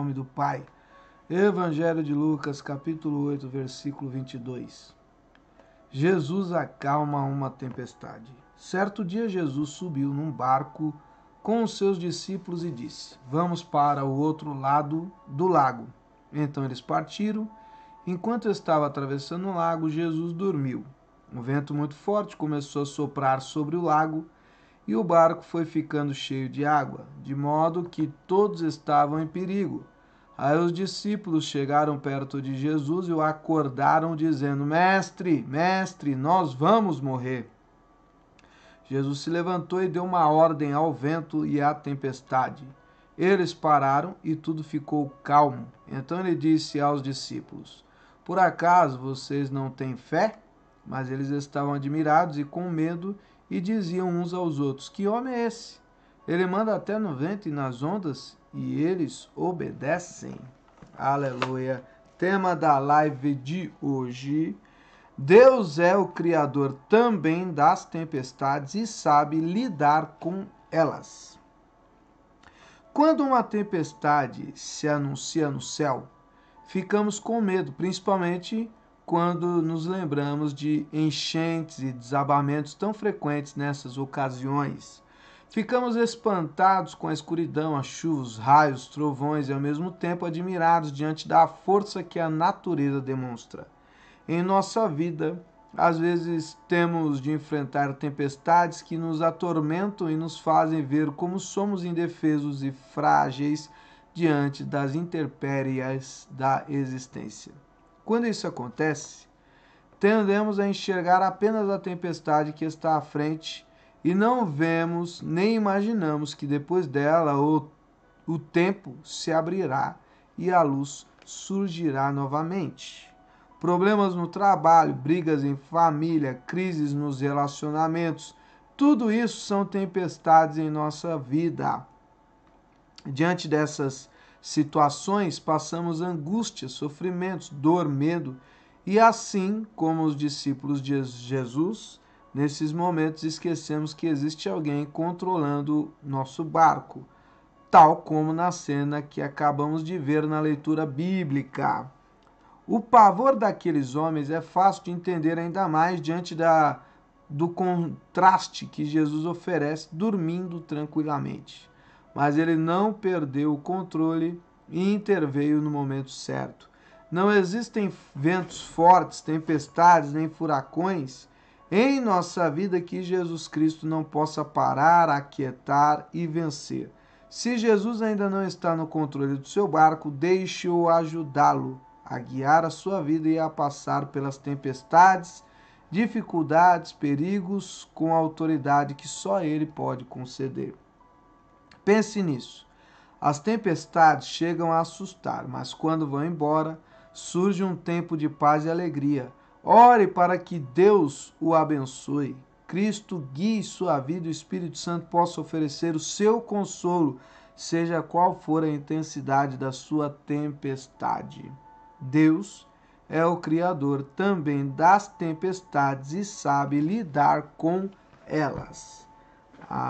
nome do Pai. Evangelho de Lucas, capítulo 8, versículo 22. Jesus acalma uma tempestade. Certo dia, Jesus subiu num barco com os seus discípulos e disse: Vamos para o outro lado do lago. Então eles partiram. Enquanto estava atravessando o lago, Jesus dormiu. Um vento muito forte começou a soprar sobre o lago e o barco foi ficando cheio de água, de modo que todos estavam em perigo. Aí os discípulos chegaram perto de Jesus e o acordaram, dizendo: Mestre, mestre, nós vamos morrer. Jesus se levantou e deu uma ordem ao vento e à tempestade. Eles pararam e tudo ficou calmo. Então ele disse aos discípulos: Por acaso vocês não têm fé? Mas eles estavam admirados e com medo e diziam uns aos outros: Que homem é esse? Ele manda até no vento e nas ondas e eles obedecem. Aleluia. Tema da live de hoje. Deus é o Criador também das tempestades e sabe lidar com elas. Quando uma tempestade se anuncia no céu, ficamos com medo, principalmente quando nos lembramos de enchentes e desabamentos tão frequentes nessas ocasiões. Ficamos espantados com a escuridão, as chuvas, os raios, trovões e ao mesmo tempo admirados diante da força que a natureza demonstra. Em nossa vida, às vezes temos de enfrentar tempestades que nos atormentam e nos fazem ver como somos indefesos e frágeis diante das intempéries da existência. Quando isso acontece, tendemos a enxergar apenas a tempestade que está à frente e não vemos nem imaginamos que depois dela o, o tempo se abrirá e a luz surgirá novamente. Problemas no trabalho, brigas em família, crises nos relacionamentos, tudo isso são tempestades em nossa vida. Diante dessas situações, passamos angústia, sofrimentos, dor, medo, e assim como os discípulos de Jesus, Nesses momentos esquecemos que existe alguém controlando nosso barco, tal como na cena que acabamos de ver na leitura bíblica. O pavor daqueles homens é fácil de entender ainda mais diante da, do contraste que Jesus oferece dormindo tranquilamente. Mas ele não perdeu o controle e interveio no momento certo. Não existem ventos fortes, tempestades nem furacões em nossa vida que Jesus Cristo não possa parar, aquietar e vencer. Se Jesus ainda não está no controle do seu barco, deixe-o ajudá-lo a guiar a sua vida e a passar pelas tempestades, dificuldades, perigos com a autoridade que só ele pode conceder. Pense nisso. As tempestades chegam a assustar, mas quando vão embora, surge um tempo de paz e alegria Ore para que Deus o abençoe. Cristo guie sua vida e o Espírito Santo possa oferecer o seu consolo, seja qual for a intensidade da sua tempestade. Deus é o Criador também das tempestades e sabe lidar com elas. Amém.